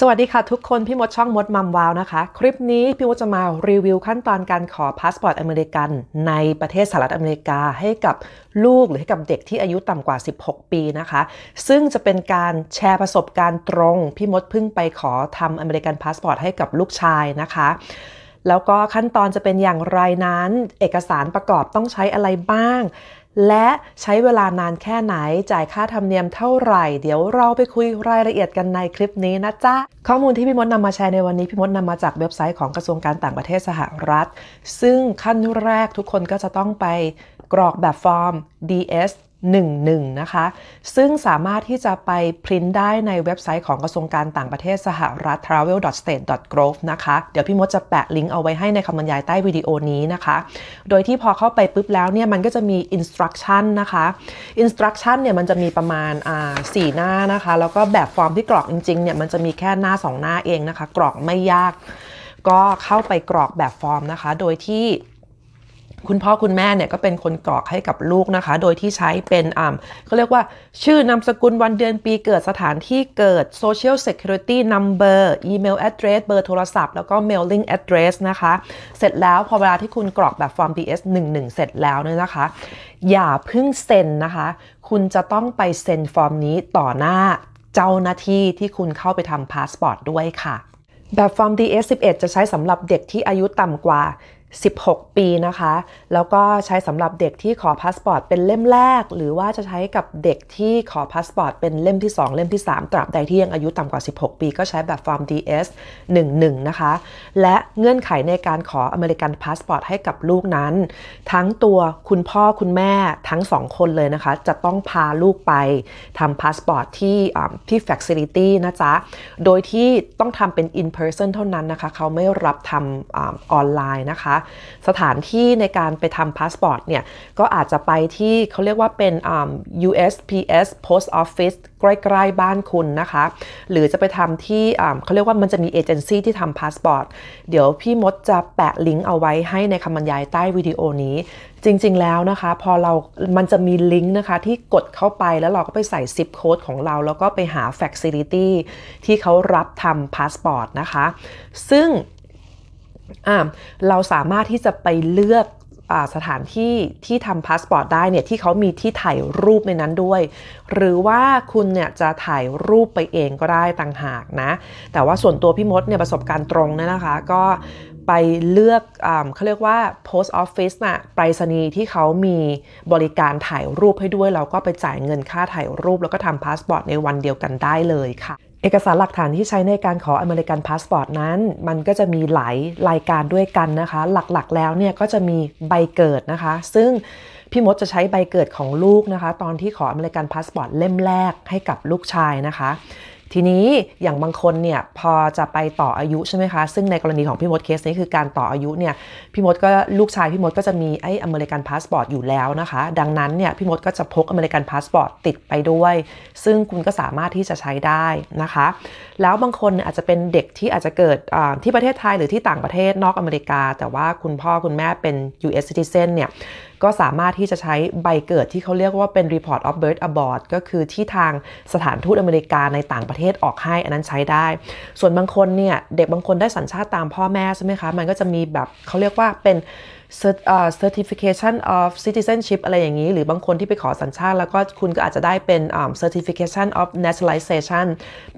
สวัสดีค่ะทุกคนพี่มดช่องมดมัมวาวนะคะคลิปนี้พี่มดจะมารีวิวขั้นตอนการขอพาสปอร์ตอเมริกันในประเทศสหรัฐอเมริกาให้กับลูกหรือให้กับเด็กที่อายุต่ำกว่า 16 ปีนะคะ ซึ่งจะเป็นการแชร์ประสบการณ์ตรง พี่มดเพิ่งไปขอทำอเมริกันพาสปอร์ตให้กับลูกชายนะคะ แล้วก็ขั้นตอนจะเป็นอย่างไรนั้นเอกสารประกอบต้องใช้อะไรบ้างและใช้เวลานานแค่ไหน จ่ายค่าธรรมเนียมเท่าไหร่เดี๋ยวเราไปคุยรายละเอียดกันในคลิปนี้นะจ๊ะข้อมูลที่พี่มดนำมาแชร์ในวันนี้ พี่มดนำมาจากเว็บไซต์ของกระทรวงการต่างประเทศสหรัฐ ซึ่งขั้นแรกทุกคนก็จะต้องไปกรอกแบบฟอร์ม DS 11 นะคะ ซึ่งสามารถที่จะไปพิมพ์ได้ในเว็บไซต์ของกระทรวงการต่างประเทศสหรัฐ travel.state.gov นะคะ เดี๋ยวพี่มดจะแปะลิงก์เอาไว้ให้ในคำบรรยายใต้วิดีโอนี้นะคะ โดยที่พอเข้าไปปุ๊บแล้วเนี่ยมันก็จะมี instruction นะคะ instruction เนี่ยมันจะมีประมาณอ่าสี่หน้านะคะ แล้วก็แบบฟอร์มที่กรอกจริงๆเนี่ยมันจะมีแค่หน้า 2 หน้าเองนะคะ กรอกไม่ยาก ก็เข้าไปกรอกแบบฟอร์มนะคะ โดยที่คุณพ่อ คุณแม่เนี่ยก็เป็นคนกรอกให้กับลูกนะคะ โดยที่ใช้เป็นอ่าเขาเรียกว่าชื่อนามสกุลวันเดือนปีเกิดสถานที่เกิด social security number email address เบอร์โทรศัพท์ แล้วก็ mailing address นะคะ เสร็จแล้วพอเวลาที่คุณกรอกแบบฟอร์ม d s 1 1เสร็จแล้วเนี่ยนะคะ อย่าเพิ่งเซ็นนะคะ คุณจะต้องไปเซ็นฟอร์มนี้ต่อหน้าเจ้าหน้าที่ที่คุณเข้าไปทำพาสปอร์ตด้วยค่ะ แบบฟอร์ม DS11 จะใช้สำหรับเด็กที่อายุต่ำกว่า16 ปีนะคะ แล้วก็ใช้สำหรับเด็กที่ขอพาสปอร์ตเป็นเล่มแรก หรือว่าจะใช้กับเด็กที่ขอพาสปอร์ตเป็นเล่มที่ 2 เล่มที่ 3 ตราบใดที่ยังอายุต่ำกว่า 16 ปี ก็ใช้แบบฟอร์ม DS 11นะคะ และเงื่อนไขในการขออเมริกันพาสปอร์ตให้กับลูกนั้น ทั้งตัวคุณพ่อคุณแม่ทั้ง 2 คนเลยนะคะ จะต้องพาลูกไปทำพาสปอร์ตที่ที่แฟคซิลิตี้นะจ๊ะโดยที่ต้องทำเป็น in person เท่านั้นนะคะ เขาไม่รับทำออนไลน์นะคะสถานที่ในการไปทำพาสปอร์ตเนี่ย ก็อาจจะไปที่เขาเรียกว่าเป็น USPS Post Office ใกล้ ๆบ้านคุณนะคะ หรือจะไปทำที่เขาเรียกว่ามันจะมีเอเจนซี่ที่ทำพาสปอร์ต เดี๋ยวพี่มดจะแปะลิงก์เอาไว้ให้ในคำบรรยายใต้วิดีโอนี้ จริงๆแล้วนะคะ พอเรามันจะมีลิงก์นะคะที่กดเข้าไปแล้วเราก็ไปใส่ซิปโค้ดของเรา แล้วก็ไปหาแฟคซิลิตี้ที่เขารับทำพาสปอร์ตนะคะ ซึ่งเราสามารถที่จะไปเลือกสถานที่ที่ทำพาสปอร์ตได้เนี่ยที่เขามีที่ถ่ายรูปในนั้นด้วย หรือว่าคุณเนี่ยจะถ่ายรูปไปเองก็ได้ต่างหากนะแต่ว่าส่วนตัวพี่มดเนี่ยประสบการณ์ตรงเนีนะคะก็ไปเลือกอเขาเรียกว่า post office นะ่ะ ไปรษณีย์ที่เขามีบริการถ่ายรูปให้ด้วยแล้วก็ไปจ่ายเงินค่าถ่ายรูปแล้วก็ทำพาสปอร์ตในวันเดียวกันได้เลยค่ะ เอกสารหลักฐานที่ใช้ในการขออเมริกันพาสปอร์ตนั้น มันก็จะมีหลายรายการด้วยกันนะคะ หลักๆแล้วเนี่ยก็จะมีใบเกิดนะคะ ซึ่งพี่มดจะใช้ใบเกิดของลูกนะคะตอนที่ขออเมริกันพาสปอร์ตเล่มแรกให้กับลูกชายนะคะทีนี้อย่างบางคนเนี่ยพอจะไปต่ออายุใช่ไหมคะซึ่งในกรณีของพี่มดเคสนี้คือการต่ออายุเนี่ยพี่มดก็ลูกชายพี่มดก็จะมีไอ้อเมริกันพาสปอร์ตอยู่แล้วนะคะ ดังนั้นเนี่ยพี่มดก็จะพกอเมริกันพาสปอร์ตติดไปด้วย ซึ่งคุณก็สามารถที่จะใช้ได้นะคะ แล้วบางคนอาจจะเป็นเด็กที่อาจจะเกิดที่ประเทศไทยหรือที่ต่างประเทศนอกอเมริกา แต่ว่าคุณพ่อคุณแม่เป็น US citizen เนี่ยก็สามารถที่จะใช้ใบเกิดที่เขาเรียกว่าเป็น Report of Birth Abort ก็คือที่ทางสถานทูตอเมริกาในต่างประเทศออกให้อันนั้นใช้ได้ ส่วนบางคนเนี่ยเด็กบางคนได้สัญชาติตามพ่อแม่ใช่ไหมคะ มันก็จะมีแบบเขาเรียกว่าเป็น certification of citizenship อะไรอย่างนี้ หรือบางคนที่ไปขอสัญชาติแล้วก็คุณก็อาจจะได้เป็น certification of naturalization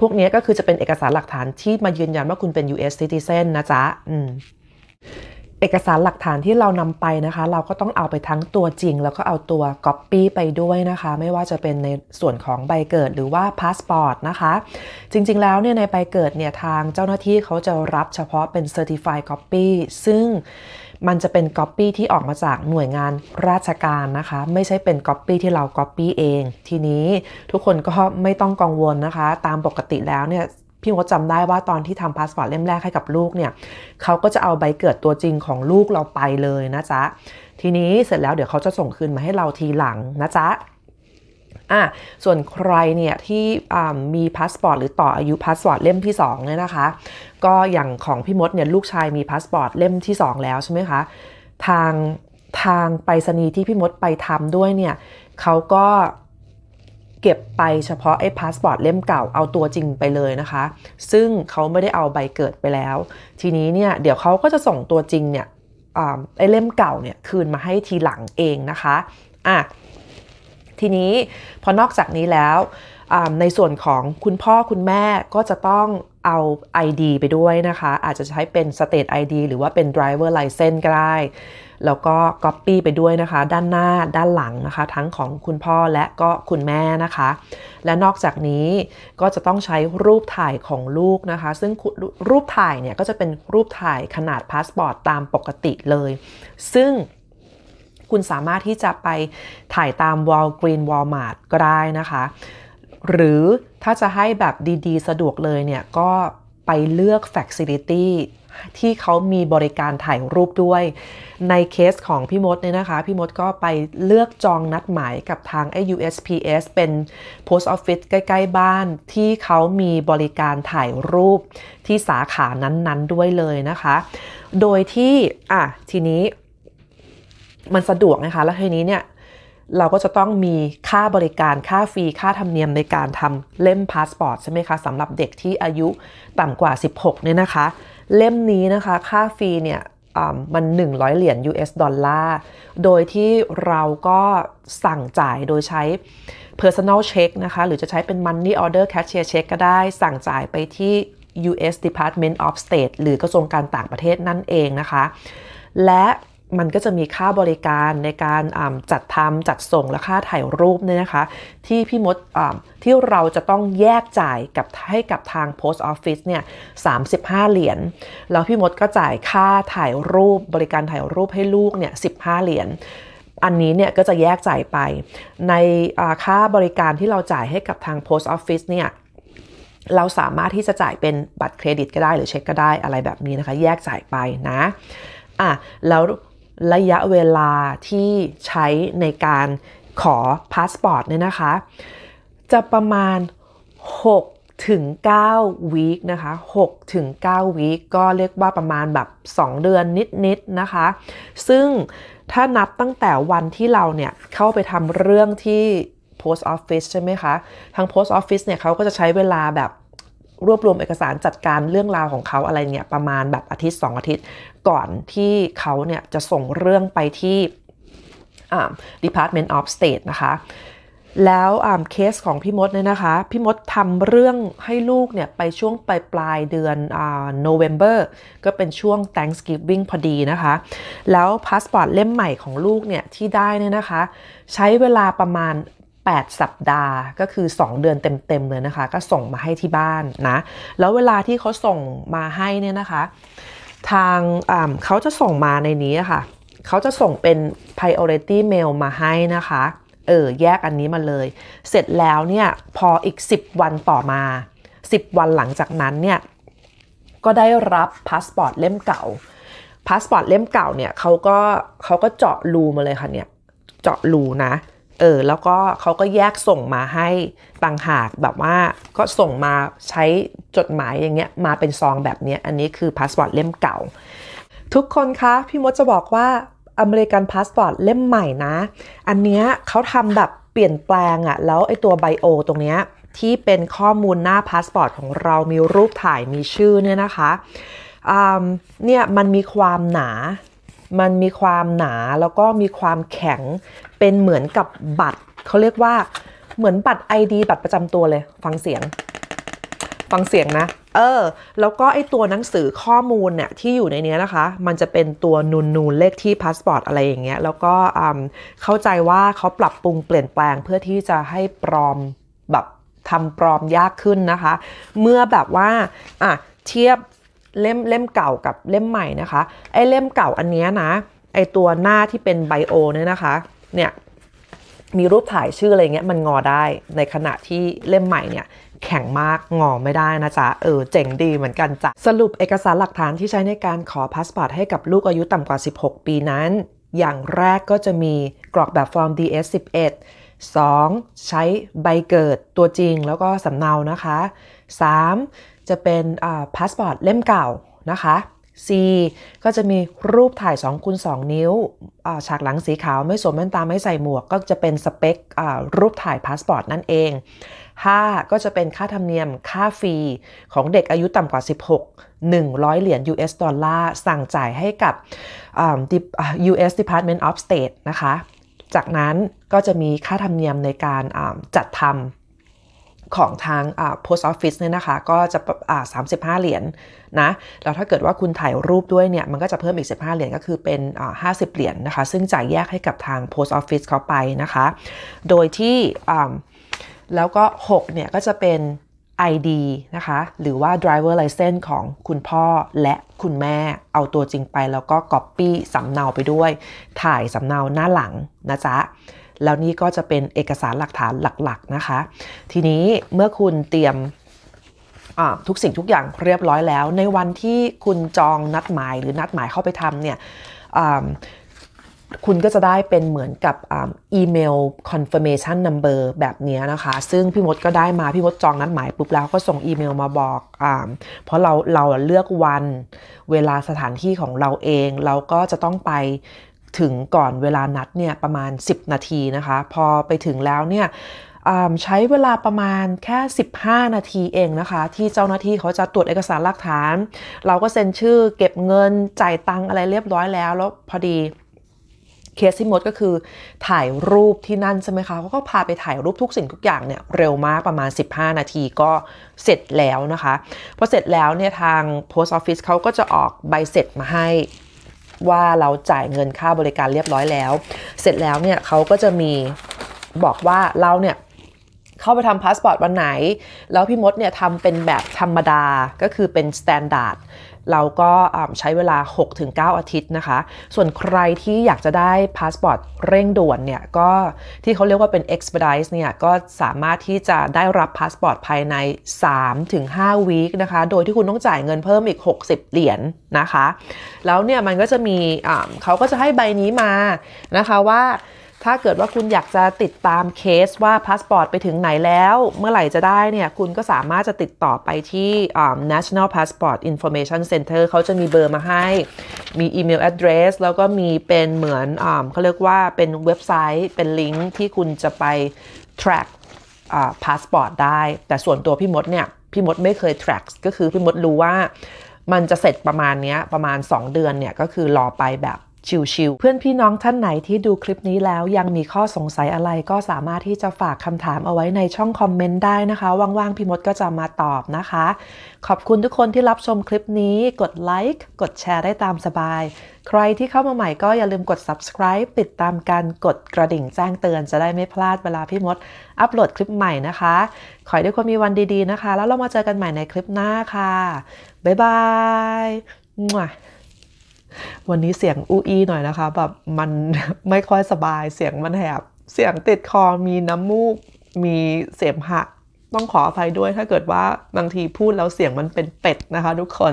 พวกนี้ก็คือจะเป็นเอกสารหลักฐานที่มายืนยันว่าคุณเป็น US citizen นะจ๊ะเอกสารหลักฐานที่เรานำไปนะคะ เราก็ต้องเอาไปทั้งตัวจริง แล้วก็เอาตัวก๊อปปี้ไปด้วยนะคะไม่ว่าจะเป็นในส่วนของใบเกิดหรือว่าพาสปอร์ตนะคะจริงๆแล้วเนี่ยในใบเกิดเนี่ยทางเจ้าหน้าที่เขาจะรับเฉพาะเป็นเซอร์ติฟายก๊อปปี้ซึ่งมันจะเป็นก๊อปปี้ที่ออกมาจากหน่วยงานราชการนะคะไม่ใช่เป็นก๊อปปี้ที่เราก๊อปปี้เอง ทีนี้ทุกคนก็ไม่ต้องกังวลนะคะ ตามปกติแล้วเนี่ยพี่มดจำได้ว่าตอนที่ทำพาสปอร์ตเล่มแรกให้กับลูกเนี่ยเขาก็จะเอาใบเกิดตัวจริงของลูกเราไปเลยนะจ๊ะ ทีนี้เสร็จแล้วเดี๋ยวเขาจะส่งคืนมาให้เราทีหลังนะจ๊ะ อ่ะส่วนใครเนี่ยที่มีพาสปอร์ตหรือต่ออายุพาสปอร์ตเล่มที่2เนี่ยนะคะ ก็อย่างของพี่มดเนี่ยลูกชายมีพาสปอร์ตเล่มที่2 แล้วใช่ไหมคะ ทางทางไปรษณีย์ที่พี่มดไปทำด้วยเนี่ยเขาก็เก็บไปเฉพาะไอ้พาสปอร์ตเล่มเก่าเอาตัวจริงไปเลยนะคะ ซึ่งเขาไม่ได้เอาใบเกิดไปแล้ว ทีนี้เนี่ยเดี๋ยวเขาก็จะส่งตัวจริงเนี่ยไอ้เล่มเก่าเนี่ยคืนมาให้ทีหลังเองนะคะอ่ะทีนี้พอนอกจากนี้แล้วในส่วนของคุณพ่อคุณแม่ก็จะต้องเอา ID ไปด้วยนะคะ อาจจะใช้เป็น State ID หรือว่าเป็น Driver License ก็ได้แล้วก็ก๊อปปี้ไปด้วยนะคะ ด้านหน้าด้านหลังนะคะ ทั้งของคุณพ่อและก็คุณแม่นะคะ และนอกจากนี้ก็จะต้องใช้รูปถ่ายของลูกนะคะ ซึ่งรูปถ่ายเนี่ย ก็จะเป็นรูปถ่ายขนาดพาสปอร์ตตามปกติเลย ซึ่งคุณสามารถที่จะไปถ่ายตาม w a l g r e e n Walmart ก็ได้นะคะ หรือถ้าจะให้แบบดีๆ สะดวกเลยเนี่ย ก็ไปเลือก Facility ที่เขามีบริการถ่ายรูปด้วย ในเคสของพี่มดเนี่ยนะคะ พี่มดก็ไปเลือกจองนัดหมายกับทาง USPS เป็น Post Office ใกล้ๆบ้าน ที่เขามีบริการถ่ายรูปที่สาขานั้น ๆด้วยเลยนะคะ โดยที่ อ่ะ ทีนี้มันสะดวกนะคะแล้วทีนี้เนี่ยเราก็จะต้องมีค่าบริการค่าฟรีค่าธรรมเนียมในการทำเล่มพาสปอร์ตใช่ไหมคะสำหรับเด็กที่อายุต่ำกว่า 16 เนี่ยนะคะ เล่มนี้นะคะค่าฟรีเนี่ยมัน 100 เหรียญ US ดอลลาร์โดยที่เราก็สั่งจ่ายโดยใช้ personal check นะคะ หรือจะใช้เป็น money order cashier check ก็ได้สั่งจ่ายไปที่ US Department of State หรือกระทรวงการต่างประเทศนั่นเองนะคะ และมันก็จะมีค่าบริการในการจัดทำจัดส่งและค่าถ่ายรูปเนี่ยนะคะ ที่พี่มดที่เราจะต้องแยกจ่ายกับให้กับทาง Post Office เนี่ยสาเหรียญแล้วพี่มดก็จ่ายค่าถ่ายรูปบริการถ่ายรูปให้ลูกเนี่ยสิเหรียญอันนี้เนี่ยก็จะแยกจ่ายไป ในค่าบริการที่เราจ่ายให้กับทาง Post Office เนี่ยเราสามารถที่จะจ่ายเป็นบัตรเครดิต ก็ได้ หรือเช็คก็ได้อะไรแบบนี้นะคะแยกจ่ายไปนะอ่ะแล้วระยะเวลาที่ใช้ในการขอพาสปอร์ตเนี่ยนะคะจะประมาณ6ถึง9วีคนะคะ6ถึง9วีคก็เรียกว่าประมาณแบบ 2 เดือนนิดๆนะคะซึ่งถ้านับตั้งแต่วันที่เราเนี่ยเข้าไปทำเรื่องที่ Post Office ใช่ไหมคะทาง Post Office เนี่ยเขาก็จะใช้เวลาแบบรวบรวมเอกสารจัดการเรื่องราวของเขาอะไรเนี่ยประมาณแบบอาทิตย์ 2 อาทิตย์ ก่อนที่เขาเนี่ยจะส่งเรื่องไปที่ Department of State นะคะ แล้วเคสของพี่มดเนี่ยนะคะ พี่มดทำเรื่องให้ลูกเนี่ยไปช่วงปลายปลายเดือนโนเวม ber ก็เป็นช่วง Thanksgiving พอดีนะคะ แล้วพาสปอร์ตเล่มใหม่ของลูกเนี่ยที่ได้เนี่ยนะคะใช้เวลาประมาณ8 สัปดาห์ก็คือ 2 เดือนเต็มๆเลยนะคะ ก็ส่งมาให้ที่บ้านนะ แล้วเวลาที่เขาส่งมาให้เนี่ยนะคะ ทางเขาจะส่งมาในนี้ค่ะเขาจะส่งเป็น priority mail มาให้นะคะเออแยกอันนี้มาเลย เสร็จแล้วเนี่ยพออีก 10 วันต่อมา 10 วันหลังจากนั้นเนี่ยก็ได้รับพาสปอร์ตเล่มเก่าพาสปอร์ตเล่มเก่าเนี่ยเขาก็เขาก็เจาะรูมาเลยค่ะเนี่ยเจาะรูนะเออแล้วก็เขาก็แยกส่งมาให้ต่างหาก แบบว่าก็ส่งมาใช้จดหมายอย่างเงี้ยมาเป็นซองแบบเนี้ยอันนี้คือพาสปอร์ตเล่มเก่า ทุกคนคะ พี่มดจะบอกว่าอเมริกันพาสปอร์ตเล่มใหม่นะ อันเนี้ยเขาทำแบบเปลี่ยนแปลงอะแล้วไอตัวไบโอตรงเนี้ยที่เป็นข้อมูลหน้าพาสปอร์ตของเรามีรูปถ่ายมีชื่อเนี่ยนะคะเนี่ยมันมีความหนามันมีความหนาแล้วก็มีความแข็งเป็นเหมือนกับบัตรเขาเรียกว่าเหมือนบัตรไอดีบัตรประจำตัวเลยฟังเสียง ฟังเสียงนะ เออแล้วก็ไอตัวหนังสือข้อมูลเนี่ยที่อยู่ในนี้นะคะ มันจะเป็นตัวนูนนูนเลขที่พาสปอร์ตอะไรอย่างเงี้ยแล้วก็เข้าใจว่าเขาปรับปรุงเปลี่ยนแปลงเพื่อที่จะให้ปลอมแบบทำปลอมยากขึ้นนะคะ เมื่อแบบว่าอ่ะเทียบเล่มเล่มเก่ากับเล่มใหม่นะคะ ไอเล่มเก่าอันนี้นะไอตัวหน้าที่เป็นไบโอเนี่ยนะคะ เนี่ย มีรูปถ่ายชื่ออะไรเงี้ยมันงอได้ในขณะที่เล่มใหม่เนี่ย แข็งมาก งอไม่ได้นะจ๊ะ เออ เจ๋งดีเหมือนกันจ้ะสรุปเอกสารหลักฐานที่ใช้ในการขอพาสปอร์ตให้กับลูกอายุต่ำกว่า 16 ปีนั้น อย่างแรกก็จะมีกรอกแบบฟอร์ม DS11 2. ใช้ใบเกิดตัวจริงแล้วก็สำเนานะคะ 3. จะเป็นพาสปอร์ตเล่มเก่านะคะ C ก็จะมีรูปถ่าย2คูณ2นิ้วฉากหลังสีขาวไม่สวมแว่นตาไม่ใส่หมวก ก็จะเป็นสเปครูปถ่ายพาสปอร์ตนั่นเอง 5 ก็จะเป็นค่าธรรมเนียมค่าฟรีของเด็กอายุต่ำกว่า 16 100 เหรียญ US ดอลลาร์สั่งจ่ายให้กับ US Department of State นะคะ จากนั้นก็จะมีค่าธรรมเนียมในการจัดทำของทาง post office เนี่ยนะคะ ก็จะสามสิบห้าเหรียญนนะ แล้วถ้าเกิดว่าคุณถ่ายรูปด้วยเนี่ย มันก็จะเพิ่มอีก 15 เหรียญ ก็คือเป็นห้าสิบเหรียญนนะคะ ซึ่งจ่ายแยกให้กับทาง post office เขาไปนะคะ โดยที่แล้วก็ 6 เนี่ยก็จะเป็น ID นะคะ หรือว่า driver license ของคุณพ่อและคุณแม่เอาตัวจริงไปแล้วก็ copy สำเนาไปด้วย ถ่ายสำเนาหน้าหลังนะจ๊ะแล้วนี่ก็จะเป็นเอกสารหลักฐานหลักๆนะคะ ทีนี้เมื่อคุณเตรียมทุกสิ่งทุกอย่างเรียบร้อยแล้ว ในวันที่คุณจองนัดหมายหรือนัดหมายเข้าไปทำเนี่ยคุณก็จะได้เป็นเหมือนกับอีเมล confirmation number แบบนี้นะคะ ซึ่งพี่มดก็ได้มา พี่มดจองนัดหมายปุ๊บแล้วก็ส่งอีเมลมาบอกอเพราะเราเราเลือกวันเวลาสถานที่ของเราเอง เราก็จะต้องไปถึงก่อนเวลานัดเนี่ยประมาณ 10 นาทีนะคะ พอไปถึงแล้วเนี่ยใช้เวลาประมาณแค่ 15 นาทีเองนะคะ ที่เจ้าหน้าที่เขาจะตรวจเอกสารหลักฐาน เราก็เซ็นชื่อเก็บเงินจ่ายตังอะไรเรียบร้อยแล้ว แล้วพอดี เคสที่มดก็คือ ถ่ายรูปที่นั่นใช่ไหมคะเขาก็พาไปถ่ายรูปทุกสิ่งทุกอย่างเนี่ยเร็วมาก ประมาณ 15 นาทีก็เสร็จแล้วนะคะพอเสร็จแล้วเนี่ยทาง post office เขาก็จะออกใบเสร็จมาให้ว่าเราจ่ายเงินค่าบริการเรียบร้อยแล้ว เสร็จแล้วเนี่ยเขาก็จะมีบอกว่าเราเนี่ยเข้าไปทำพาสปอร์ตวันไหน แล้วพี่มดเนี่ยทำเป็นแบบธรรมดาก็คือเป็นสแตนดาร์ดเราก็ใช้เวลา 6-9 อาทิตย์นะคะ ส่วนใครที่อยากจะได้พาสปอร์ตเร่งด่วนเนี่ยก็ที่เขาเรียกว่าเป็น expedite เนี่ยก็สามารถที่จะได้รับพาสปอร์ตภายใน 3-5วีคนะคะ โดยที่คุณต้องจ่ายเงินเพิ่มอีก 60 เหรียญนนะคะ แล้วเนี่ยมันก็จะมีเขาก็จะให้ใบนี้มานะคะว่าถ้าเกิดว่าคุณอยากจะติดตามเคสว่าพาสปอร์ตไปถึงไหนแล้ว เมื่อไหร่จะได้เนี่ยคุณก็สามารถจะติดต่อไปที่ National Passport Information Center เขาจะมีเบอร์มาให้มีอีเมล address แล้วก็มีเป็นเหมือนอเขาเรียกว่าเป็นเว็บไซต์เป็นลิงก์ที่คุณจะไป track พาสปอร์ตได้ แต่ส่วนตัวพี่มดเนี่ยพี่มดไม่เคย track ก็คือพี่มดรู้ว่ามันจะเสร็จประมาณนี้ประมาณ 2 เดือนเนี่ยก็คือรอไปแบบชิวๆเพื่อนพี่น้องท่านไหนที่ดูคลิปนี้แล้วยังมีข้อสงสัยอะไรก็สามารถที่จะฝากคำถามเอาไว้ในช่องคอมเมนต์ได้นะคะว่างๆพี่มดก็จะมาตอบนะคะ ขอบคุณทุกคนที่รับชมคลิปนี้กดไลค์กดแชร์ได้ตามสบาย ใครที่เข้ามาใหม่ก็อย่าลืมกด subscribe ติดตามการกดกระดิ่งแจ้งเตือน จะได้ไม่พลาดเวลาพี่มดอัปโหลดคลิปใหม่นะคะ ขอให้ทุกคนมีวันดีๆนะคะ แล้วเรามาเจอกันใหม่ในคลิปหน้าค่ะบ๊ายบายวันนี้เสียงอู้อีหน่อยนะคะ แบบมันไม่ค่อยสบายเสียงมันแหบ เสียงติดคอมีน้ำมูกมีเสมหะ ต้องขออภัยด้วยถ้าเกิดว่า บางทีพูดแล้วเสียงมันเป็นเป็ดนะคะทุกคน